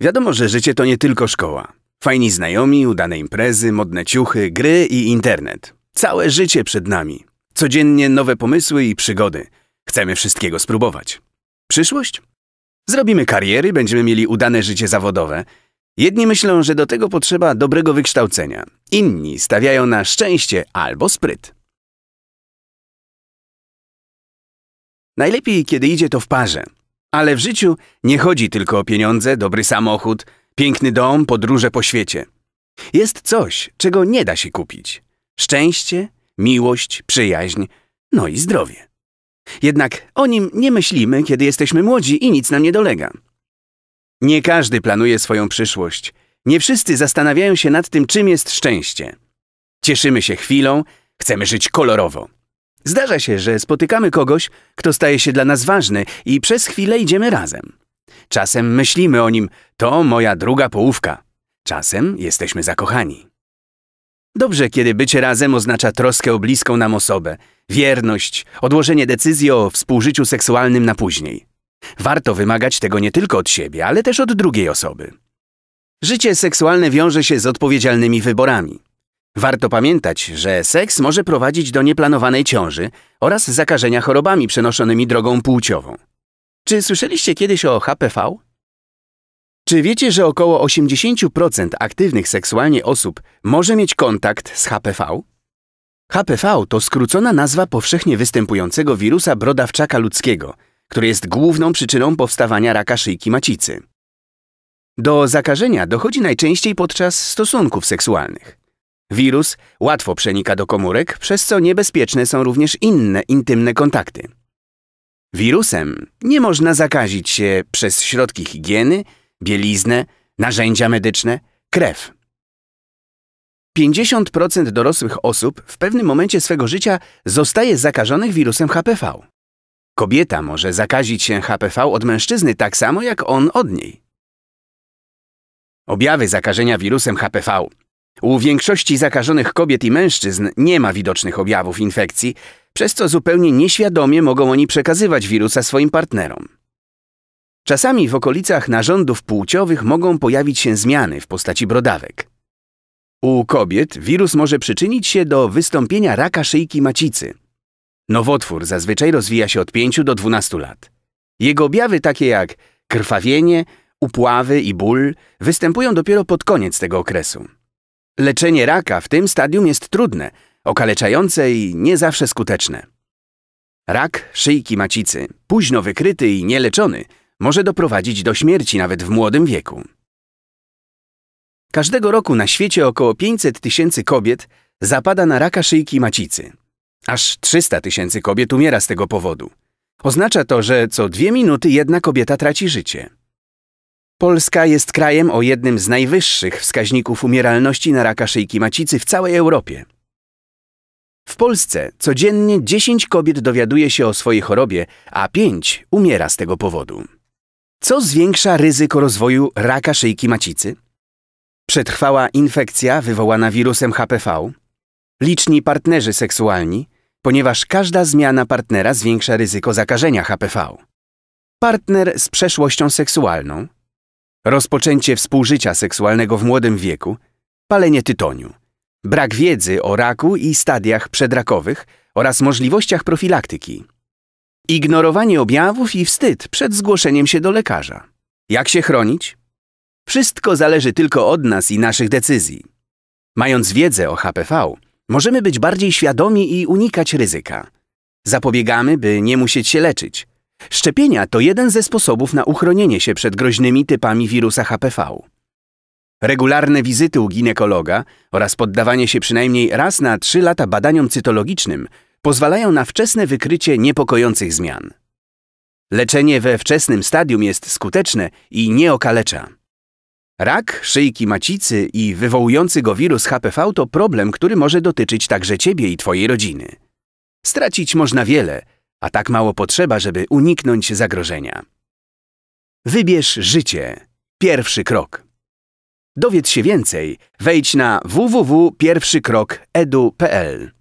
Wiadomo, że życie to nie tylko szkoła. Fajni znajomi, udane imprezy, modne ciuchy, gry i internet. Całe życie przed nami. Codziennie nowe pomysły i przygody. Chcemy wszystkiego spróbować. Przyszłość? Zrobimy kariery, będziemy mieli udane życie zawodowe. Jedni myślą, że do tego potrzeba dobrego wykształcenia, inni stawiają na szczęście albo spryt. Najlepiej, kiedy idzie to w parze. Ale w życiu nie chodzi tylko o pieniądze, dobry samochód, piękny dom, podróże po świecie. Jest coś, czego nie da się kupić. Szczęście, miłość, przyjaźń, no i zdrowie. Jednak o nim nie myślimy, kiedy jesteśmy młodzi i nic nam nie dolega. Nie każdy planuje swoją przyszłość. Nie wszyscy zastanawiają się nad tym, czym jest szczęście. Cieszymy się chwilą, chcemy żyć kolorowo. Zdarza się, że spotykamy kogoś, kto staje się dla nas ważny i przez chwilę idziemy razem. Czasem myślimy o nim, to moja druga połówka. Czasem jesteśmy zakochani. Dobrze, kiedy bycie razem oznacza troskę o bliską nam osobę, wierność, odłożenie decyzji o współżyciu seksualnym na później. Warto wymagać tego nie tylko od siebie, ale też od drugiej osoby. Życie seksualne wiąże się z odpowiedzialnymi wyborami. Warto pamiętać, że seks może prowadzić do nieplanowanej ciąży oraz zakażenia chorobami przenoszonymi drogą płciową. Czy słyszeliście kiedyś o HPV? Czy wiecie, że około 80% aktywnych seksualnie osób może mieć kontakt z HPV? HPV to skrócona nazwa powszechnie występującego wirusa brodawczaka ludzkiego, który jest główną przyczyną powstawania raka szyjki macicy. Do zakażenia dochodzi najczęściej podczas stosunków seksualnych. Wirus łatwo przenika do komórek, przez co niebezpieczne są również inne intymne kontakty. Wirusem nie można zakazić się przez środki higieny, bieliznę, narzędzia medyczne, krew. 50% dorosłych osób w pewnym momencie swego życia zostaje zakażonych wirusem HPV. Kobieta może zakazić się HPV od mężczyzny tak samo jak on od niej. Objawy zakażenia wirusem HPV u większości zakażonych kobiet i mężczyzn nie ma widocznych objawów infekcji, przez co zupełnie nieświadomie mogą oni przekazywać wirusa swoim partnerom. Czasami w okolicach narządów płciowych mogą pojawić się zmiany w postaci brodawek. U kobiet wirus może przyczynić się do wystąpienia raka szyjki macicy. Nowotwór zazwyczaj rozwija się od 5 do 12 lat. Jego objawy takie jak krwawienie, upławy i ból występują dopiero pod koniec tego okresu. Leczenie raka w tym stadium jest trudne, okaleczające i nie zawsze skuteczne. Rak szyjki macicy, późno wykryty i nieleczony, może doprowadzić do śmierci nawet w młodym wieku. Każdego roku na świecie około 500 tysięcy kobiet zapada na raka szyjki macicy. Aż 300 tysięcy kobiet umiera z tego powodu. Oznacza to, że co dwie minuty jedna kobieta traci życie. Polska jest krajem o jednym z najwyższych wskaźników umieralności na raka szyjki macicy w całej Europie. W Polsce codziennie 10 kobiet dowiaduje się o swojej chorobie, a 5 umiera z tego powodu. Co zwiększa ryzyko rozwoju raka szyjki macicy? Przetrwała infekcja wywołana wirusem HPV, liczni partnerzy seksualni, ponieważ każda zmiana partnera zwiększa ryzyko zakażenia HPV, partner z przeszłością seksualną, rozpoczęcie współżycia seksualnego w młodym wieku, palenie tytoniu, brak wiedzy o raku i stadiach przedrakowych oraz możliwościach profilaktyki, ignorowanie objawów i wstyd przed zgłoszeniem się do lekarza. Jak się chronić? Wszystko zależy tylko od nas i naszych decyzji. Mając wiedzę o HPV, możemy być bardziej świadomi i unikać ryzyka. Zapobiegamy, by nie musieć się leczyć – Szczepienia to jeden ze sposobów na uchronienie się przed groźnymi typami wirusa HPV. Regularne wizyty u ginekologa oraz poddawanie się przynajmniej raz na trzy lata badaniom cytologicznym pozwalają na wczesne wykrycie niepokojących zmian. Leczenie we wczesnym stadium jest skuteczne i nie okalecza. Rak szyjki macicy i wywołujący go wirus HPV to problem, który może dotyczyć także ciebie i twojej rodziny. Stracić można wiele – a tak mało potrzeba, żeby uniknąć zagrożenia. Wybierz życie. Pierwszy krok. Dowiedz się więcej. Wejdź na www.pierwszykrok.edu.pl